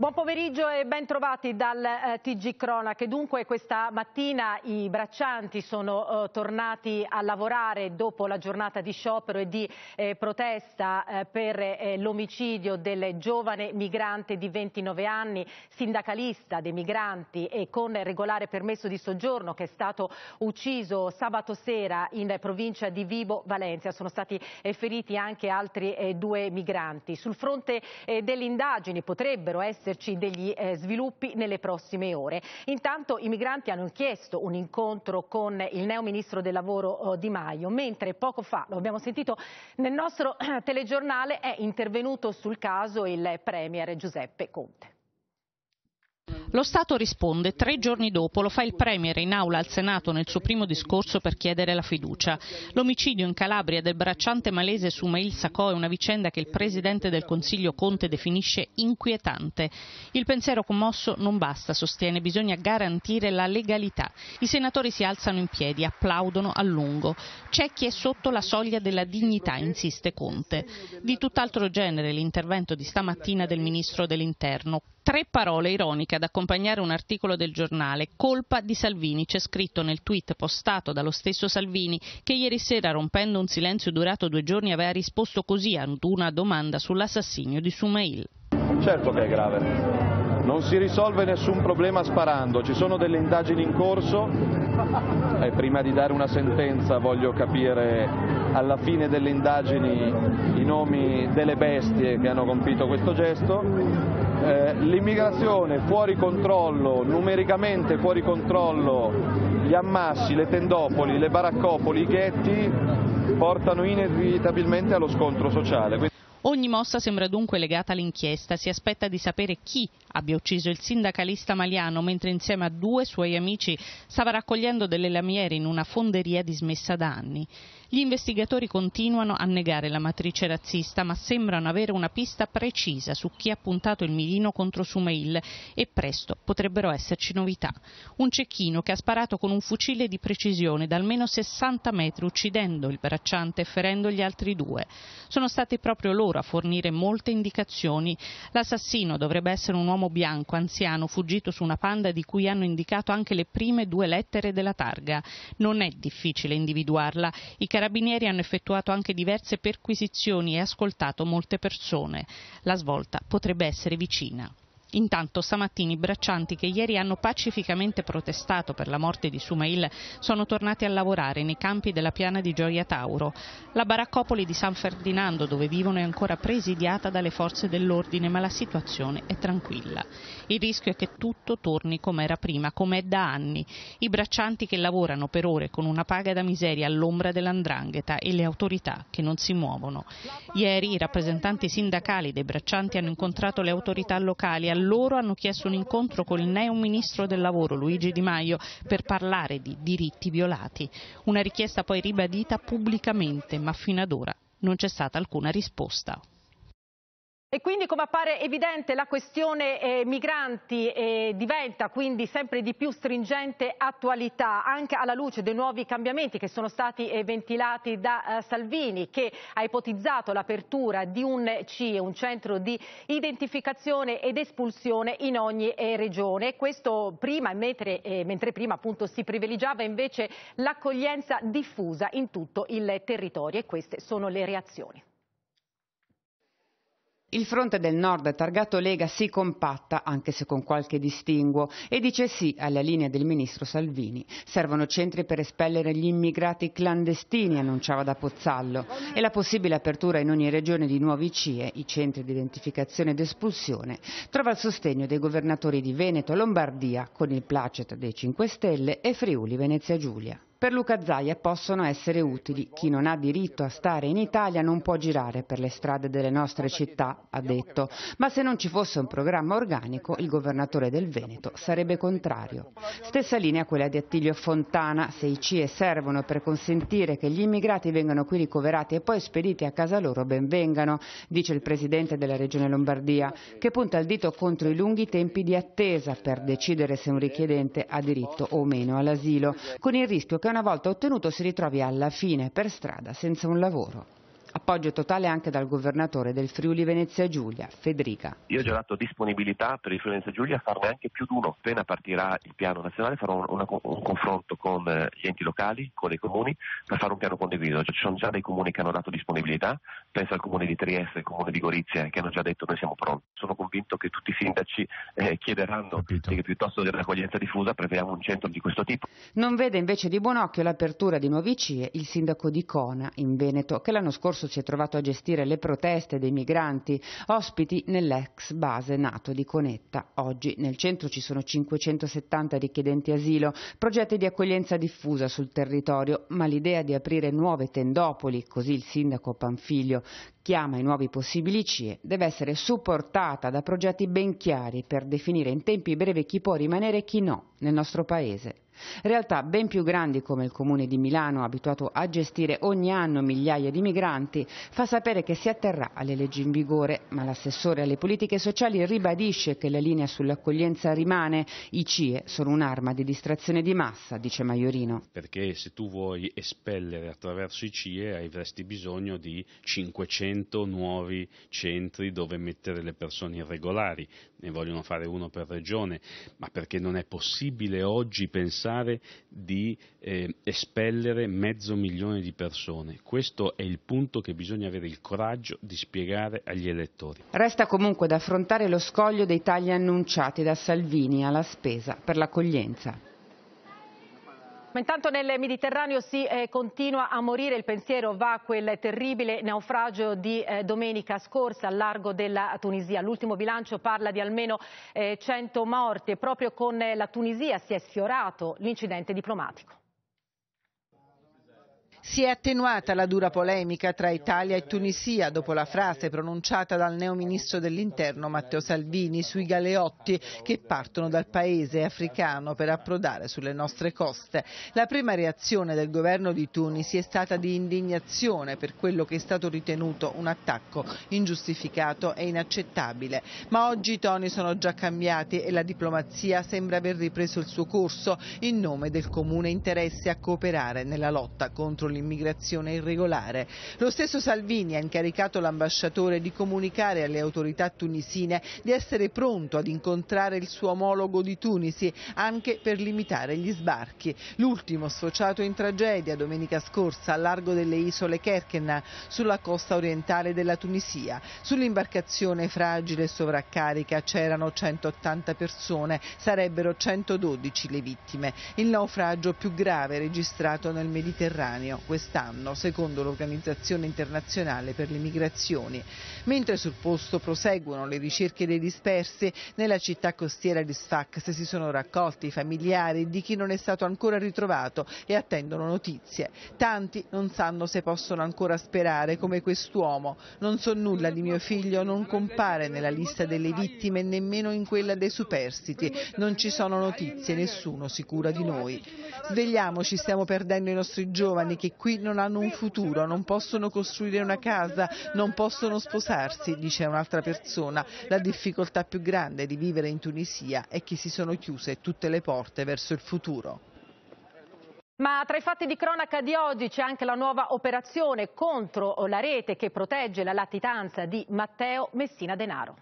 Buon pomeriggio e bentrovati dal eh, TG Cronache. Dunque questa mattina i braccianti sono eh, tornati a lavorare dopo la giornata di sciopero e di eh, protesta eh, per eh, l'omicidio del giovane migrante di 29 anni, sindacalista dei migranti e con regolare permesso di soggiorno che è stato ucciso sabato sera in provincia di Vibo Valencia. Sono stati eh, feriti anche altri due migranti. Sul fronte delle indagini potrebbero essere esserci degli eh, sviluppi nelle prossime ore. Intanto i migranti hanno chiesto un incontro con il neo ministro del lavoro oh, Di Maio, mentre poco fa, lo abbiamo sentito nel nostro telegiornale, è intervenuto sul caso il premier Giuseppe Conte. Lo Stato risponde tre giorni dopo, lo fa il Premier in aula al Senato nel suo primo discorso per chiedere la fiducia. L'omicidio in Calabria del bracciante malese Sumail Sacò è una vicenda che il Presidente del Consiglio Conte definisce inquietante. Il pensiero commosso non basta, sostiene, bisogna garantire la legalità. I senatori si alzano in piedi, applaudono a lungo. C'è chi è sotto la soglia della dignità, insiste Conte. Di tutt'altro genere l'intervento di stamattina del Ministro dell'Interno, tre parole ironiche ad accompagnare un articolo del giornale. Colpa di Salvini, c'è scritto nel tweet postato dallo stesso Salvini, che ieri sera, rompendo un silenzio durato due giorni, aveva risposto così ad una domanda sull'assassinio di Sumail. Certo che è grave. Non si risolve nessun problema sparando, ci sono delle indagini in corso eh, prima di dare una sentenza voglio capire alla fine delle indagini i nomi delle bestie che hanno compito questo gesto. Eh, l'immigrazione fuori controllo, numericamente fuori controllo, gli ammassi, le tendopoli, le baraccopoli, i ghetti portano inevitabilmente allo scontro sociale. Ogni mossa sembra dunque legata all'inchiesta. Si aspetta di sapere chi abbia ucciso il sindacalista maliano mentre insieme a due suoi amici stava raccogliendo delle lamiere in una fonderia dismessa da anni. Gli investigatori continuano a negare la matrice razzista, ma sembrano avere una pista precisa su chi ha puntato il mirino contro Sumail e presto potrebbero esserci novità. Un cecchino che ha sparato con un fucile di precisione da almeno 60 metri, uccidendo il bracciante e ferendo gli altri due. Sono stati proprio loro a fornire molte indicazioni. L'assassino dovrebbe essere un uomo bianco, anziano, fuggito su una panda di cui hanno indicato anche le prime due lettere della targa. Non è difficile individuarla. I carabinieri hanno effettuato anche diverse perquisizioni e ascoltato molte persone. La svolta potrebbe essere vicina. Intanto stamattina i braccianti che ieri hanno pacificamente protestato per la morte di Sumail sono tornati a lavorare nei campi della piana di Gioia Tauro. La baraccopoli di San Ferdinando dove vivono è ancora presidiata dalle forze dell'ordine ma la situazione è tranquilla. Il rischio è che tutto torni come era prima, come è da anni. I braccianti che lavorano per ore con una paga da miseria all'ombra dell'andrangheta e le autorità che non si muovono. Ieri i rappresentanti sindacali dei braccianti hanno incontrato le autorità locali loro hanno chiesto un incontro con il neo ministro del lavoro Luigi Di Maio per parlare di diritti violati. Una richiesta poi ribadita pubblicamente, ma fino ad ora non c'è stata alcuna risposta. E quindi come appare evidente la questione eh, migranti eh, diventa quindi sempre di più stringente attualità anche alla luce dei nuovi cambiamenti che sono stati eh, ventilati da eh, Salvini che ha ipotizzato l'apertura di un CIE, un centro di identificazione ed espulsione in ogni eh, regione. Questo prima, mentre, eh, mentre prima appunto si privilegiava invece l'accoglienza diffusa in tutto il territorio e queste sono le reazioni. Il fronte del nord targato Lega si compatta, anche se con qualche distinguo, e dice sì alla linea del ministro Salvini. Servono centri per espellere gli immigrati clandestini, annunciava da Pozzallo, e la possibile apertura in ogni regione di nuovi CIE, i centri di identificazione ed espulsione, trova il sostegno dei governatori di Veneto, Lombardia, con il placet dei 5 Stelle e Friuli Venezia Giulia. Per Luca Zaia possono essere utili. Chi non ha diritto a stare in Italia non può girare per le strade delle nostre città, ha detto. Ma se non ci fosse un programma organico, il governatore del Veneto sarebbe contrario. Stessa linea quella di Attilio Fontana. Se i CIE servono per consentire che gli immigrati vengano qui ricoverati e poi spediti a casa loro, benvengano, dice il presidente della regione Lombardia, che punta il dito contro i lunghi tempi di attesa per decidere se un richiedente ha diritto o meno all'asilo, con il rischio che una volta ottenuto si ritrovi alla fine per strada senza un lavoro appoggio totale anche dal governatore del Friuli Venezia Giulia, Federica. Io ho già dato disponibilità per il Friuli Venezia Giulia a farne anche più di uno. Appena partirà il piano nazionale farò un, una, un confronto con eh, gli enti locali, con i comuni, per fare un piano condiviso. ci sono già dei comuni che hanno dato disponibilità, penso al comune di Trieste, al comune di Gorizia, che hanno già detto noi siamo pronti. Sono convinto che tutti i sindaci eh, chiederanno Capito. che piuttosto dell'accoglienza diffusa prevediamo un centro di questo tipo. Non vede invece di buon occhio l'apertura di nuovi CIE il sindaco di Cona, in Veneto, che l'anno scorso si si è trovato a gestire le proteste dei migranti ospiti nell'ex base NATO di Conetta. Oggi nel centro ci sono 570 richiedenti asilo, progetti di accoglienza diffusa sul territorio, ma l'idea di aprire nuove tendopoli, così il sindaco Panfiglio chiama i nuovi possibili CIE, deve essere supportata da progetti ben chiari per definire in tempi brevi chi può rimanere e chi no nel nostro Paese. Realtà ben più grandi come il Comune di Milano, abituato a gestire ogni anno migliaia di migranti, fa sapere che si atterrà alle leggi in vigore, ma l'assessore alle politiche sociali ribadisce che la linea sull'accoglienza rimane. I CIE sono un'arma di distrazione di massa, dice Maiorino. Perché se tu vuoi espellere attraverso i CIE avresti bisogno di 500 nuovi centri dove mettere le persone irregolari, ne vogliono fare uno per regione, ma perché non è possibile oggi pensare pensare di eh, espellere mezzo milione di persone. Questo è il punto che bisogna avere il coraggio di spiegare agli elettori. Resta comunque da affrontare lo scoglio dei tagli annunciati da Salvini alla spesa per l'accoglienza. Ma intanto nel Mediterraneo si eh, continua a morire, il pensiero va a quel terribile naufragio di eh, domenica scorsa al largo della Tunisia. L'ultimo bilancio parla di almeno eh, 100 morti e proprio con la Tunisia si è sfiorato l'incidente diplomatico. Si è attenuata la dura polemica tra Italia e Tunisia dopo la frase pronunciata dal neo ministro dell'interno Matteo Salvini sui galeotti che partono dal paese africano per approdare sulle nostre coste. La prima reazione del governo di Tunisi è stata di indignazione per quello che è stato ritenuto un attacco ingiustificato e inaccettabile. Ma oggi i toni sono già cambiati e la diplomazia sembra aver ripreso il suo corso in nome del comune interesse a cooperare nella lotta contro l'indigenza l'immigrazione irregolare. Lo stesso Salvini ha incaricato l'ambasciatore di comunicare alle autorità tunisine di essere pronto ad incontrare il suo omologo di Tunisi anche per limitare gli sbarchi. L'ultimo sfociato in tragedia domenica scorsa al largo delle isole Kerkena sulla costa orientale della Tunisia. Sull'imbarcazione fragile e sovraccarica c'erano 180 persone, sarebbero 112 le vittime. Il naufragio più grave registrato nel Mediterraneo quest'anno, secondo l'Organizzazione Internazionale per le Migrazioni. Mentre sul posto proseguono le ricerche dei dispersi, nella città costiera di Sfax si sono raccolti i familiari di chi non è stato ancora ritrovato e attendono notizie. Tanti non sanno se possono ancora sperare, come quest'uomo. Non so nulla di mio figlio, non compare nella lista delle vittime nemmeno in quella dei superstiti. Non ci sono notizie, nessuno si cura di noi. Svegliamoci, stiamo perdendo i nostri giovani che che qui non hanno un futuro, non possono costruire una casa, non possono sposarsi, dice un'altra persona. La difficoltà più grande di vivere in Tunisia è che si sono chiuse tutte le porte verso il futuro. Ma tra i fatti di cronaca di oggi c'è anche la nuova operazione contro la rete che protegge la latitanza di Matteo Messina Denaro.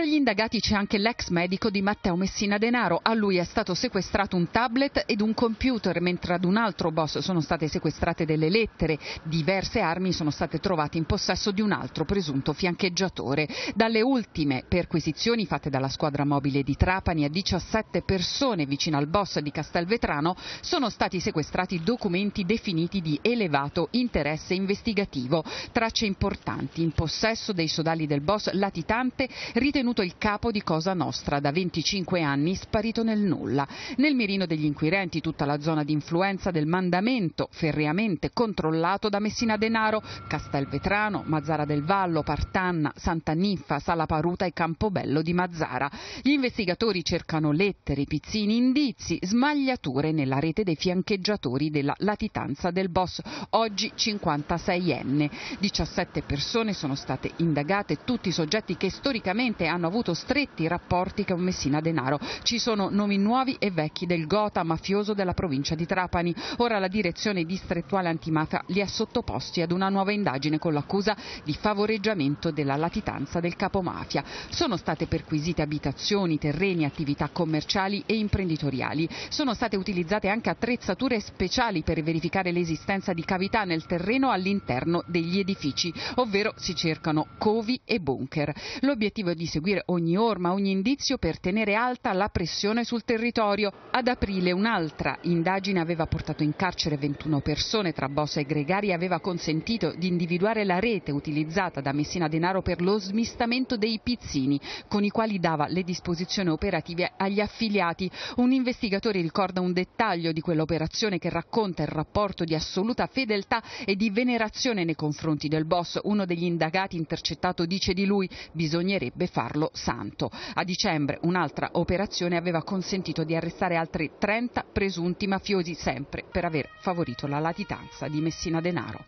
Tra gli indagati c'è anche l'ex medico di Matteo Messina Denaro. A lui è stato sequestrato un tablet ed un computer, mentre ad un altro boss sono state sequestrate delle lettere. Diverse armi sono state trovate in possesso di un altro presunto fiancheggiatore. Dalle ultime perquisizioni fatte dalla squadra mobile di Trapani a 17 persone vicino al boss di Castelvetrano sono stati sequestrati documenti definiti di elevato interesse investigativo. Tracce importanti in possesso dei sodali del boss latitante ritenuti detenuto il capo di Cosa Nostra, da 25 anni sparito nel nulla. Nel mirino degli inquirenti tutta la zona di influenza del mandamento, ferreamente controllato da Messina Denaro, Castelvetrano, Mazzara del Vallo, Partanna, Santa Niffa, Sala Paruta e Campobello di Mazzara. Gli investigatori cercano lettere, pizzini, indizi, smagliature nella rete dei fiancheggiatori della latitanza del boss, oggi 56enne. 17 persone sono state indagate, tutti soggetti che storicamente hanno avuto stretti rapporti con Messina Denaro. Ci sono nomi nuovi e vecchi del gota mafioso della provincia di Trapani. Ora la direzione distrettuale antimafia li ha sottoposti ad una nuova indagine con l'accusa di favoreggiamento della latitanza del capo mafia. Sono state perquisite abitazioni, terreni, attività commerciali e imprenditoriali. Sono state utilizzate anche attrezzature speciali per verificare l'esistenza di cavità nel terreno all'interno degli edifici, ovvero si cercano covi e bunker. L'obiettivo è di seguire ogni orma, ogni indizio per tenere alta la pressione sul territorio. Ad aprile un'altra indagine aveva portato in carcere 21 persone tra Bossa e Gregari e aveva consentito di individuare la rete utilizzata da Messina Denaro per lo smistamento dei pizzini, con i quali dava le disposizioni operative agli affiliati. Un investigatore ricorda un dettaglio di quell'operazione che racconta il rapporto di assoluta fedeltà e di venerazione nei confronti del boss. Uno degli indagati intercettato dice di lui bisognerebbe fare Carlo Santo. A dicembre un'altra operazione aveva consentito di arrestare altri 30 presunti mafiosi sempre per aver favorito la latitanza di Messina Denaro.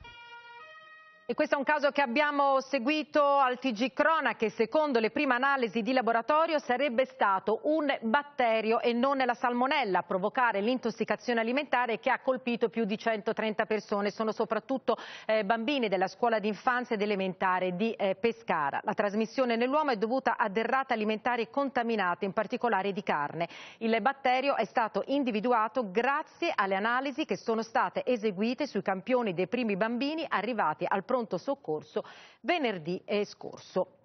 E questo è un caso che abbiamo seguito al TG Crona che Secondo le prime analisi di laboratorio sarebbe stato un batterio e non la salmonella a provocare l'intossicazione alimentare che ha colpito più di 130 persone. Sono soprattutto eh, bambini della scuola d'infanzia ed elementare di eh, Pescara. La trasmissione nell'uomo è dovuta a derrate alimentari contaminate, in particolare di carne. Il batterio è stato individuato grazie alle analisi che sono state eseguite sui campioni dei primi bambini arrivati al pronto pronto soccorso venerdì eh, scorso.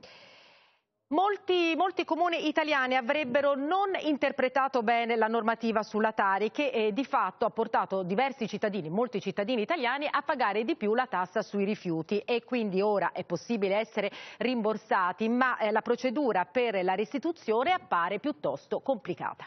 Molti, molti, comuni italiani avrebbero non interpretato bene la normativa sulla Tari che eh, di fatto ha portato diversi cittadini, molti cittadini italiani, a pagare di più la tassa sui rifiuti e quindi ora è possibile essere rimborsati, ma eh, la procedura per la restituzione appare piuttosto complicata.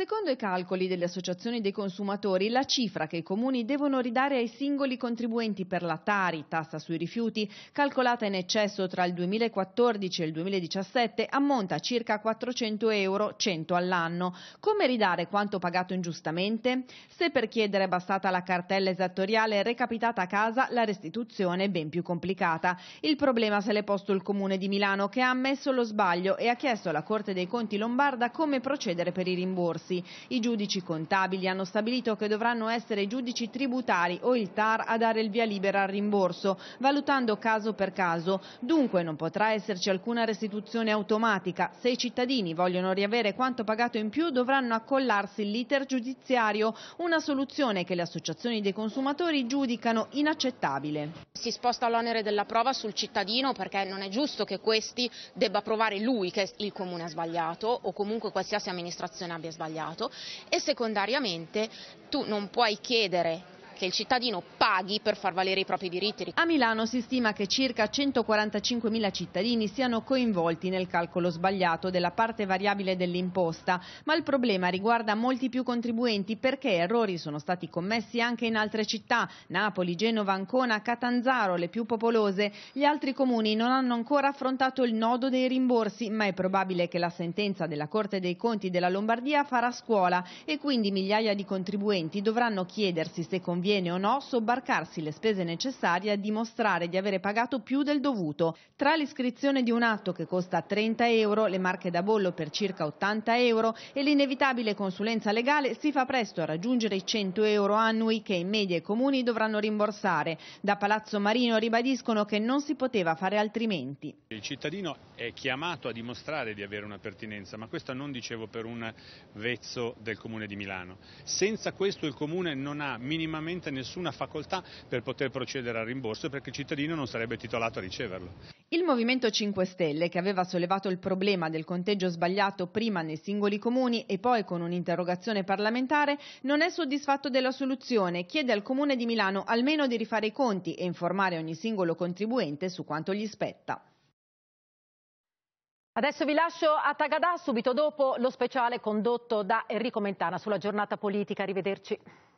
Secondo i calcoli delle associazioni dei consumatori, la cifra che i comuni devono ridare ai singoli contribuenti per la Tari, tassa sui rifiuti, calcolata in eccesso tra il 2014 e il 2017, ammonta a circa 400 euro, 100 all'anno. Come ridare quanto pagato ingiustamente? Se per chiedere è bastata la cartella esattoriale recapitata a casa, la restituzione è ben più complicata. Il problema se l'è posto il comune di Milano, che ha ammesso lo sbaglio e ha chiesto alla Corte dei Conti Lombarda come procedere per i rimborsi tassi. I giudici contabili hanno stabilito che dovranno essere i giudici tributari o il TAR a dare il via libera al rimborso, valutando caso per caso. Dunque non potrà esserci alcuna restituzione automatica. Se i cittadini vogliono riavere quanto pagato in più dovranno accollarsi l'iter giudiziario, una soluzione che le associazioni dei consumatori giudicano inaccettabile. Si sposta l'onere della prova sul cittadino perché non è giusto che questi debba provare lui che il comune ha sbagliato o comunque qualsiasi amministrazione abbia sbagliato sbagliato e secondariamente tu non puoi chiedere che il cittadino paghi per far valere i propri diritti. A Milano si stima che circa 145.000 cittadini siano coinvolti nel calcolo sbagliato della parte variabile dell'imposta, ma il problema riguarda molti più contribuenti perché errori sono stati commessi anche in altre città, Napoli, Genova, Ancona, Catanzaro, le più popolose. Gli altri comuni non hanno ancora affrontato il nodo dei rimborsi, ma è probabile che la sentenza della Corte dei Conti della Lombardia farà scuola e quindi migliaia di contribuenti dovranno chiedersi se conviene conviene o no sobbarcarsi le spese necessarie a dimostrare di avere pagato più del dovuto. Tra l'iscrizione di un atto che costa 30 euro, le marche da bollo per circa 80 euro e l'inevitabile consulenza legale si fa presto a raggiungere i 100 euro annui che in media i comuni dovranno rimborsare. Da Palazzo Marino ribadiscono che non si poteva fare altrimenti. Il cittadino è chiamato a dimostrare di avere una pertinenza, ma questo non dicevo per un vezzo del comune di Milano. Senza questo il comune non ha minimamente assolutamente nessuna facoltà per poter procedere al rimborso perché il cittadino non sarebbe titolato a riceverlo. Il Movimento 5 Stelle, che aveva sollevato il problema del conteggio sbagliato prima nei singoli comuni e poi con un'interrogazione parlamentare, non è soddisfatto della soluzione. Chiede al Comune di Milano almeno di rifare i conti e informare ogni singolo contribuente su quanto gli spetta. Adesso vi lascio a Tagadà, subito dopo lo speciale condotto da Enrico Mentana sulla giornata politica. Arrivederci.